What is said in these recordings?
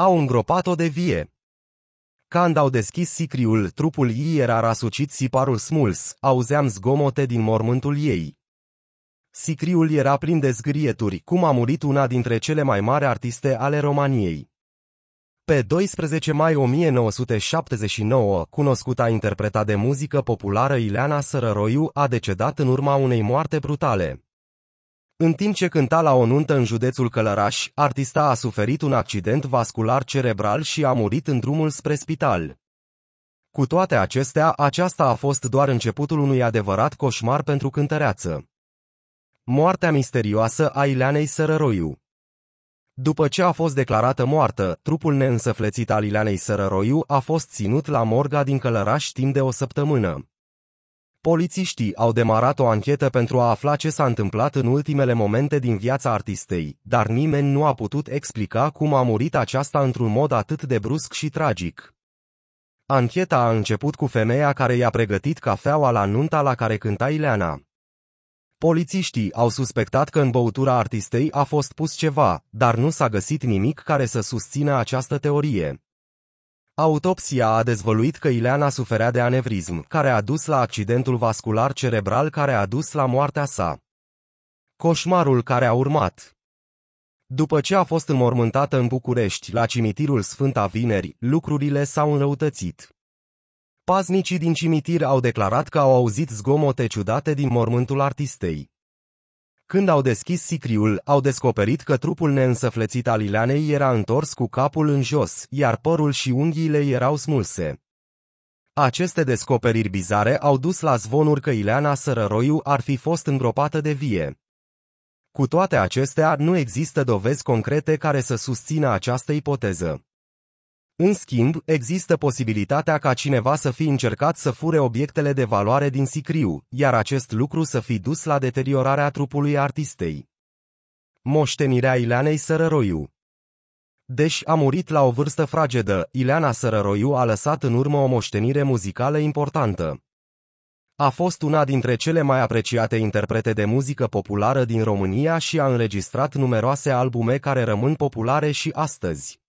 Au îngropat-o de vie. Când au deschis sicriul, trupul ei era rasucit parul smuls, auzeam zgomote din mormântul ei. Sicriul era plin de zgrieturi, cum a murit una dintre cele mai mari artiste ale Romaniei. Pe 12 mai 1979, cunoscuta interpreta de muzică populară Ileana Sărăroiu a decedat în urma unei moarte brutale. În timp ce cânta la o nuntă în județul Călăraș, artista a suferit un accident vascular cerebral și a murit în drumul spre spital. Cu toate acestea, aceasta a fost doar începutul unui adevărat coșmar pentru cântăreață. Moartea misterioasă a Ileanei Sărăroiu După ce a fost declarată moartă, trupul neînsăflețit al Ileanei Sărăroiu a fost ținut la morga din Călăraș timp de o săptămână. Polițiștii au demarat o anchetă pentru a afla ce s-a întâmplat în ultimele momente din viața artistei, dar nimeni nu a putut explica cum a murit aceasta într-un mod atât de brusc și tragic. Ancheta a început cu femeia care i-a pregătit cafeaua la nunta la care cânta Ileana. Polițiștii au suspectat că în băutura artistei a fost pus ceva, dar nu s-a găsit nimic care să susțină această teorie. Autopsia a dezvăluit că Ileana suferea de anevrism, care a dus la accidentul vascular cerebral care a dus la moartea sa. Coșmarul care a urmat După ce a fost înmormântată în București, la cimitirul Sfânta Vineri, lucrurile s-au înrăutățit. Paznicii din cimitir au declarat că au auzit zgomote ciudate din mormântul artistei. Când au deschis sicriul, au descoperit că trupul neînsăflețit al Ileanei era întors cu capul în jos, iar părul și unghiile erau smulse. Aceste descoperiri bizare au dus la zvonuri că Ileana Sărăroiu ar fi fost îngropată de vie. Cu toate acestea, nu există dovezi concrete care să susțină această ipoteză. În schimb, există posibilitatea ca cineva să fi încercat să fure obiectele de valoare din sicriu, iar acest lucru să fi dus la deteriorarea trupului artistei. Moștenirea Ileanei Sărăroiu Deși a murit la o vârstă fragedă, Ileana Sărăroiu a lăsat în urmă o moștenire muzicală importantă. A fost una dintre cele mai apreciate interprete de muzică populară din România și a înregistrat numeroase albume care rămân populare și astăzi.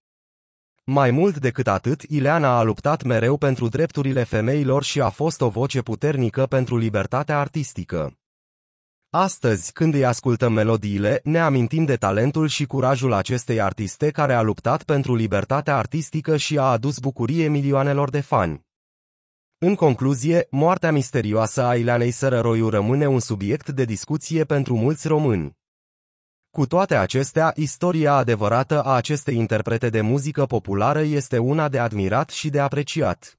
Mai mult decât atât, Ileana a luptat mereu pentru drepturile femeilor și a fost o voce puternică pentru libertatea artistică. Astăzi, când îi ascultăm melodiile, ne amintim de talentul și curajul acestei artiste care a luptat pentru libertatea artistică și a adus bucurie milioanelor de fani. În concluzie, moartea misterioasă a Ileanei Sărăroiu rămâne un subiect de discuție pentru mulți români. Cu toate acestea, istoria adevărată a acestei interprete de muzică populară este una de admirat și de apreciat.